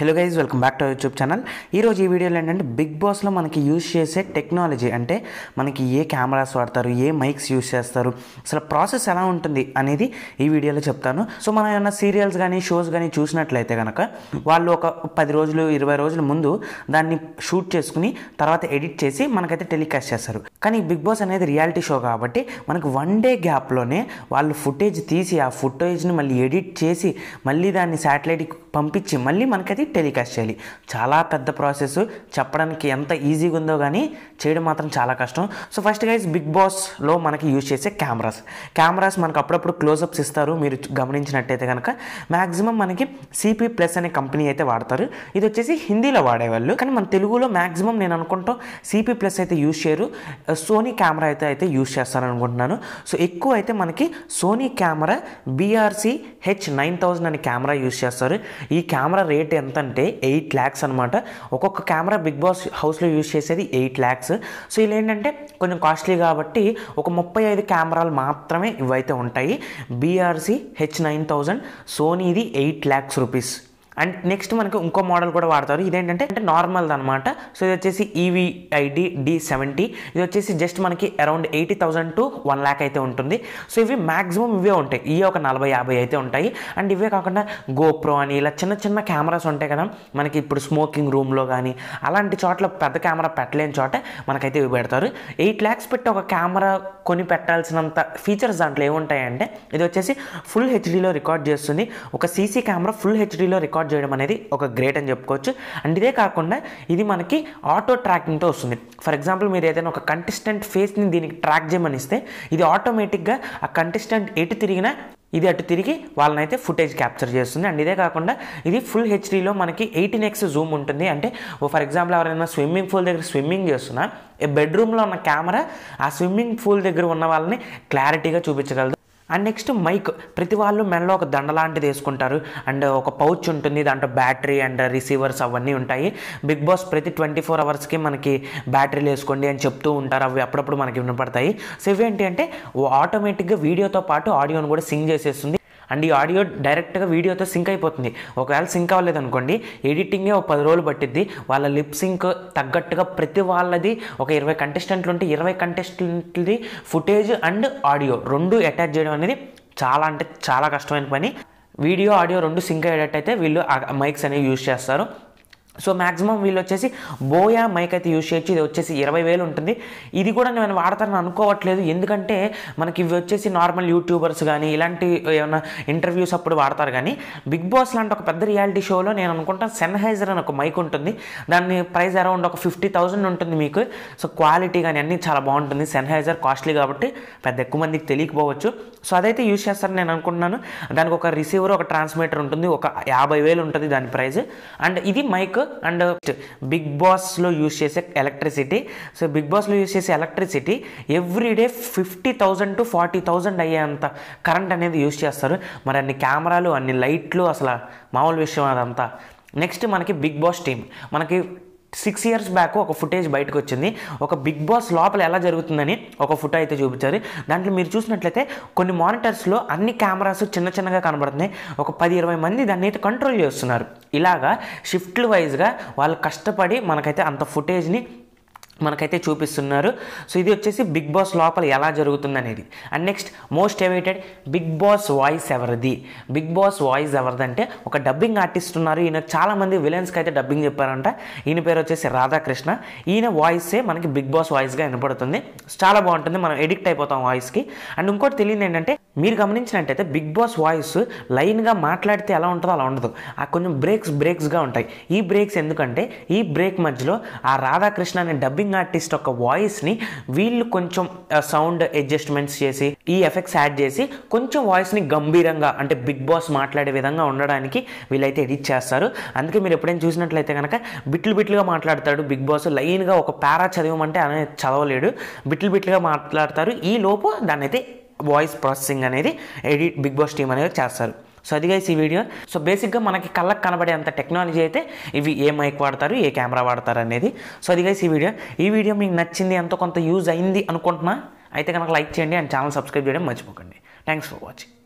hello guys welcome back to YouTube channel ఈరోజు ఈ వీడియోలో ఏంటంటే బిగ్ బాస్లో మనకి యూజ్ చేసే టెక్నాలజీ అంటే మనకి ఏ కెమెరాస్ వాడతారు ఏ మైక్స్ యూజ్ చేస్తారు అసలు ప్రాసెస్ ఎలా ఉంటుంది అనేది ఈ వీడియోలో చెప్తాను సో మనం ఏమైనా సీరియల్స్ కానీ షోస్ కానీ చూసినట్లయితే కనుక వాళ్ళు ఒక పది రోజులు ఇరవై రోజుల ముందు దాన్ని షూట్ చేసుకుని తర్వాత ఎడిట్ చేసి మనకైతే టెలికాస్ట్ చేస్తారు కానీ బిగ్ బాస్ అనేది రియాలిటీ షో కాబట్టి మనకు వన్ డే గ్యాప్లోనే వాళ్ళు ఫుటేజ్ తీసి ఆ ఫుటేజ్ని మళ్ళీ ఎడిట్ చేసి మళ్ళీ దాన్ని శాటిలైట్కి పంపించి మళ్ళీ మనకైతే టెలికాస్ట్ చేయాలి చాలా పెద్ద ప్రాసెస్ చెప్పడానికి ఎంత ఈజీగా ఉందో కానీ చేయడం మాత్రం చాలా కష్టం సో ఫస్ట్ గైజ్ బిగ్ బాస్లో మనకి యూజ్ చేసే కెమెరాస్ కెమెరాస్ మనకు అప్పుడప్పుడు క్లోజప్స్ ఇస్తారు మీరు గమనించినట్టయితే కనుక మ్యాక్సిమం మనకి సిపి ప్లస్ అనే కంపెనీ అయితే వాడతారు ఇది వచ్చేసి హిందీలో వాడేవాళ్ళు కానీ మన తెలుగులో మ్యాక్సిమం నేను అనుకుంటాం సిపి ప్లస్ అయితే యూజ్ చేయరు సోనీ కెమెరా అయితే అయితే యూజ్ చేస్తాను అనుకుంటున్నాను సో ఎక్కువ అయితే మనకి Sony camera BRC H nine thousand అనే కెమెరా యూజ్ చేస్తారు ఈ కెమెరా రేట్ ఎంత అంటే ఎయిట్ ల్యాక్స్ అనమాట ఒక్కొక్క కెమెరా బిగ్ బాస్ హౌస్లో యూజ్ చేసేది ఎయిట్ ల్యాక్స్ సో ఇలా ఏంటంటే కొంచెం కాస్ట్లీ కాబట్టి ఒక ముప్పై ఐదు కెమెరాలు మాత్రమే ఇవైతే ఉంటాయి బీఆర్సీ హెచ్ నైన్ థౌజండ్ సోనీది eight lakhs rupees and next మనకి ఇంకో మోడల్ కూడా వాడతారు ఇదేంటంటే అంటే నార్మల్ అనమాట సో ఇది వచ్చేసి ఈవీఐడి డి సెవెంటీ ఇది వచ్చేసి జస్ట్ మనకి around eighty thousand to one lakh అయితే ఉంటుంది సో ఇవి మ్యాక్సిమం ఇవే ఉంటాయి ఇవే ఒక నలభై యాభై అయితే ఉంటాయి అండ్ ఇవే కాకుండా గోప్రో అని ఇలా చిన్న చిన్న కెమెరాస్ ఉంటాయి కదా మనకి ఇప్పుడు స్మోకింగ్ రూమ్లో కానీ అలాంటి చోట్ల పెద్ద కెమెరా పెట్టలేని చోట మనకైతే ఇవి పెడతారు ఎయిట్ ల్యాక్స్ పెట్టి ఒక కెమెరా కొని పెట్టాల్సినంత ఫీచర్స్ దాంట్లో ఏముంటాయంటే ఇది వచ్చేసి ఫుల్ హెచ్డీలో రికార్డ్ చేస్తుంది ఒక సీసీ కెమెరా ఫుల్ హెచ్డీలో రికార్డ్ రికార్డ్ చేయడం అనేది ఒక గ్రేట్ అని చెప్పుకోవచ్చు అండ్ ఇదే కాకుండా ఇది మనకి ఆటో ట్రాకింగ్తో వస్తుంది ఫర్ ఎగ్జాంపుల్ మీరు ఏదైనా ఒక కంటెస్టెంట్ ఫేస్ని దీనికి ట్రాక్ చేయమని ఇస్తే ఇది ఆటోమేటిక్గా ఆ కంటెస్టెంట్ ఎటు తిరిగినా ఇది అటు తిరిగి వాళ్ళని అయితే ఫుటేజ్ క్యాప్చర్ చేస్తుంది అండ్ ఇదే కాకుండా ఇది ఫుల్ హెచ్డీలో మనకి ఎయిటీన్ ఎక్స్ జూమ్ ఉంటుంది అంటే ఫర్ ఎగ్జాంపుల్ ఎవరైనా స్విమ్మింగ్ పూల్ దగ్గర స్విమ్మింగ్ చేస్తున్నా బెడ్రూమ్లో ఉన్న కెమెరా ఆ స్విమ్మింగ్ పూల్ దగ్గర ఉన్న వాళ్ళని క్లారిటీగా చూపించగలదు అండ్ నెక్స్ట్ మైక్ ప్రతి వాళ్ళు మెడలో ఒక దండ లాంటిది వేసుకుంటారు అండ్ ఒక పౌచ్ ఉంటుంది దాంట్లో బ్యాటరీ అండ్ రిసీవర్స్ అవన్నీ ఉంటాయి బిగ్ బాస్ ప్రతి ట్వంటీ ఫోర్ అవర్స్కి మనకి బ్యాటరీలు వేసుకోండి అని చెప్తూ ఉంటారు అవి అప్పుడప్పుడు మనకి వినపడతాయి సో ఇవేంటి అంటే ఆటోమేటిక్గా వీడియోతో పాటు ఆడియోని కూడా సింగ్ చేసేస్తుంది అండ్ ఈ ఆడియో డైరెక్ట్గా వీడియోతో సింక్ అయిపోతుంది ఒకవేళ సింక్ అవ్వలేదు అనుకోండి ఎడిటింగే ఒక పది రోజులు పట్టిద్ది వాళ్ళ లిప్ సింక్ తగ్గట్టుగా ప్రతి వాళ్ళది ఒక ఇరవై కంటెస్టెంట్లు ఉంటే ఇరవై కంటెస్టెంట్లది ఫుటేజ్ అండ్ ఆడియో రెండు అటాచ్ చేయడం అనేది చాలా అంటే చాలా కష్టమైన పని వీడియో ఆడియో రెండు సింక్ అయ్యేటట్టు అయితే వీళ్ళు మైక్స్ అనేవి యూజ్ చేస్తారు సో మ్యాక్సిమం వీళ్ళు వచ్చేసి బోయా మైక్ అయితే యూజ్ చేయొచ్చు ఇది వచ్చేసి ఇరవై వేలు ఉంటుంది ఇది కూడా నేను వాడతానని అనుకోవట్లేదు ఎందుకంటే మనకి ఇవి వచ్చేసి నార్మల్ యూట్యూబర్స్ కానీ ఇలాంటి ఏమైనా ఇంటర్వ్యూస్ అప్పుడు వాడతారు కానీ బిగ్ బాస్ లాంటి ఒక పెద్ద రియాలిటీ షోలో నేను అనుకుంటాను సెన్హైజర్ అని ఒక మైక్ ఉంటుంది దాని ప్రైస్ అరౌండ్ ఒక ఫిఫ్టీ థౌసండ్ ఉంటుంది మీకు సో క్వాలిటీ కానీ అన్నీ చాలా బాగుంటుంది సెన్హైజర్ కాస్ట్లీ కాబట్టి పెద్ద ఎక్కువ మందికి తెలియకపోవచ్చు సో అదైతే యూజ్ చేస్తారని నేను అనుకుంటున్నాను దానికి ఒక రిసీవర్ ఒక ట్రాన్స్మీటర్ ఉంటుంది ఒక యాభై వేలు ఉంటుంది దాని ప్రైస్ అండ్ ఇది మైక్ అండ్ బిగ్ బాస్లో యూజ్ చేసే ఎలక్ట్రిసిటీ సో బిగ్ బాస్లో యూజ్ చేసే electricity every day fifty thousand to forty thousand అయ్యేంత కరెంట్ అనేది యూజ్ చేస్తారు మరి అన్ని కెమెరాలు అన్ని లైట్లు అసలు మామూలు విషయం అదంతా నెక్స్ట్ మనకి బిగ్ బాస్ టీం మనకి సిక్స్ ఇయర్స్ బ్యాక్ ఒక ఫుటేజ్ బయటకు వచ్చింది ఒక బిగ్ బాస్ లోపల ఎలా జరుగుతుందని ఒక ఫుటో అయితే చూపించారు దాంట్లో మీరు చూసినట్లయితే కొన్ని మానిటర్స్లో అన్ని కెమెరాస్ చిన్న చిన్నగా కనబడుతున్నాయి ఒక పది ఇరవై మంది దాన్ని అయితే కంట్రోల్ చేస్తున్నారు ఇలాగా షిఫ్ట్లు వైజ్గా వాళ్ళు కష్టపడి మనకైతే అంత ఫుటేజ్ని మనకైతే చూపిస్తున్నారు సో ఇది వచ్చేసి బిగ్ బాస్ లోపల ఎలా జరుగుతుంది అనేది and next most awaited Bigg Boss voice ఎవరిది బిగ్ బాస్ వాయిస్ ఎవరిదంటే ఒక డబ్బింగ్ ఆర్టిస్ట్ ఉన్నారు ఈయన చాలామంది విలన్స్కి అయితే డబ్బింగ్ చెప్పారంట ఈయన పేరు వచ్చేసి రాధాకృష్ణ ఈయన వాయిసే మనకి బిగ్ బాస్ వాయిస్గా వినపడుతుంది చాలా బాగుంటుంది మనం ఎడిక్ట్ అయిపోతాం వాయిస్కి అండ్ ఇంకోటి తెలియదు ఏంటంటే మీరు గమనించినట్టయితే బిగ్ బాస్ వాయిస్ లైన్గా మాట్లాడితే ఎలా ఉంటుందో అలా ఉండదు ఆ కొంచెం బ్రేక్స్ బ్రేక్స్గా ఉంటాయి ఈ బ్రేక్స్ ఎందుకంటే ఈ బ్రేక్ మధ్యలో ఆ రాధాకృష్ణ అనే డబ్బింగ్ ఆర్టిస్ట్ యొక్క వాయిస్ని వీళ్ళు కొంచెం సౌండ్ అడ్జస్ట్మెంట్స్ చేసి ఈ ఎఫెక్ట్స్ యాడ్ చేసి కొంచెం వాయిస్ని గంభీరంగా అంటే బిగ్ బాస్ మాట్లాడే విధంగా ఉండడానికి వీళ్ళైతే ఎడిట్ చేస్తారు అందుకే మీరు ఎప్పుడైనా చూసినట్లయితే కనుక బిట్లు బిట్లుగా మాట్లాడతాడు బిగ్ బాస్ లైన్గా ఒక పారా చదవమంటే అనేది చదవలేడు బిట్లు బిట్లుగా మాట్లాడతారు ఈ లోపు దాన్ని అయితే వాయిస్ ప్రాసెసింగ్ అనేది ఎడిట్ బిగ్ బాస్ టీమ్ అనేది చేస్తారు సో అది ఈ వీడియో సో బేసిక్గా మనకి కళ్ళకు కనబడేంత టెక్నాలజీ అయితే ఇవి ఏ మైక్ వాడతారు ఏ కెమెరా వాడతారు అనేది సో అది ఈ వీడియో ఈ వీడియో మీకు నచ్చింది ఎంతో కొంత యూజ్ అయింది అనుకుంటున్నా అయితే కనుక లైక్ చేయండి అండ్ ఛానల్ సబ్స్క్రైబ్ చేయడం మర్చిపోకండి థ్యాంక్స్ ఫర్ వాచింగ్